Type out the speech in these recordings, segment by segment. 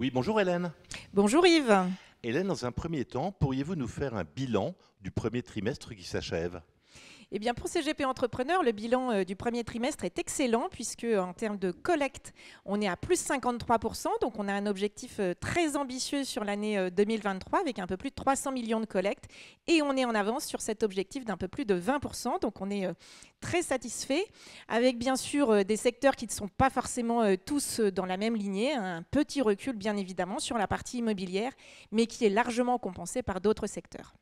Oui, bonjour Hélène. Bonjour Yves. Hélène, dans un premier temps, pourriez-vous nous faire un bilan du premier trimestre qui s'achève eh bien, pour CGP Entrepreneurs, le bilan euh, du premier trimestre est excellent puisque en termes de collecte, on est à plus 53%. Donc, on a un objectif euh, très ambitieux sur l'année 2023 euh, avec un peu plus de 300 millions de collectes et on est en avance sur cet objectif d'un peu plus de 20%. Donc, on est très satisfait avec bien sûr des secteurs qui ne sont pas forcément tous dans la même lignée. Un petit recul, bien évidemment, sur la partie immobilière, mais qui est largement compensé par d'autres secteurs.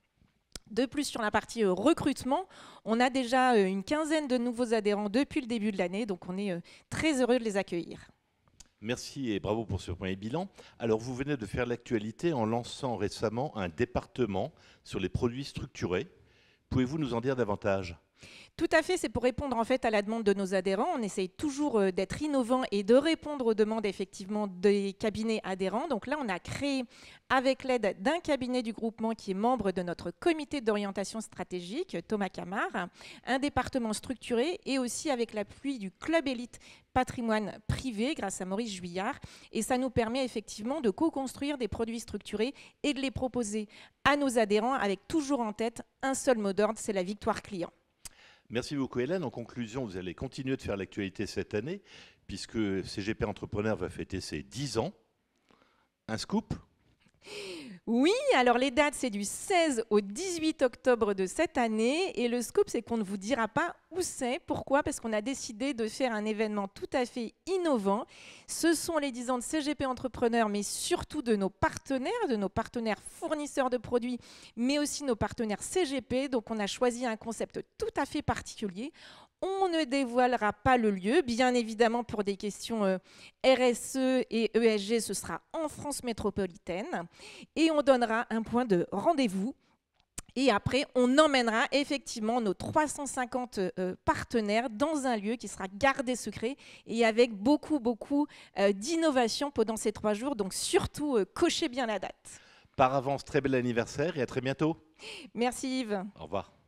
De plus, sur la partie euh, recrutement, on a déjà euh, une quinzaine de nouveaux adhérents depuis le début de l'année, donc on est euh, très heureux de les accueillir. Merci et bravo pour ce premier bilan. Alors, vous venez de faire l'actualité en lançant récemment un département sur les produits structurés. Pouvez-vous nous en dire davantage tout à fait, c'est pour répondre en fait à la demande de nos adhérents. On essaye toujours euh, d'être innovant et de répondre aux demandes effectivement des cabinets adhérents. Donc là, on a créé avec l'aide d'un cabinet du groupement qui est membre de notre comité d'orientation stratégique, Thomas Camard, un département structuré et aussi avec l'appui du club élite patrimoine privé grâce à Maurice Juillard. Et ça nous permet effectivement de co-construire des produits structurés et de les proposer à nos adhérents avec toujours en tête un seul mot d'ordre, c'est la victoire client. Merci beaucoup Hélène. En conclusion, vous allez continuer de faire l'actualité cette année, puisque CGP Entrepreneur va fêter ses 10 ans. Un scoop oui, alors les dates, c'est du 16 au 18 octobre de cette année. Et le scoop, c'est qu'on ne vous dira pas où c'est, pourquoi, parce qu'on a décidé de faire un événement tout à fait innovant. Ce sont les 10 ans de CGP Entrepreneurs, mais surtout de nos partenaires, de nos partenaires fournisseurs de produits, mais aussi nos partenaires CGP. Donc on a choisi un concept tout à fait particulier. On ne dévoilera pas le lieu, bien évidemment pour des questions euh, RSE et ESG, ce sera en France métropolitaine, et on donnera un point de rendez-vous et après, on emmènera effectivement nos 350 euh, partenaires dans un lieu qui sera gardé secret et avec beaucoup, beaucoup euh, d'innovation pendant ces trois jours. Donc surtout, cochez bien la date. Par avance, très bel anniversaire et à très bientôt. Merci Yves. Au revoir.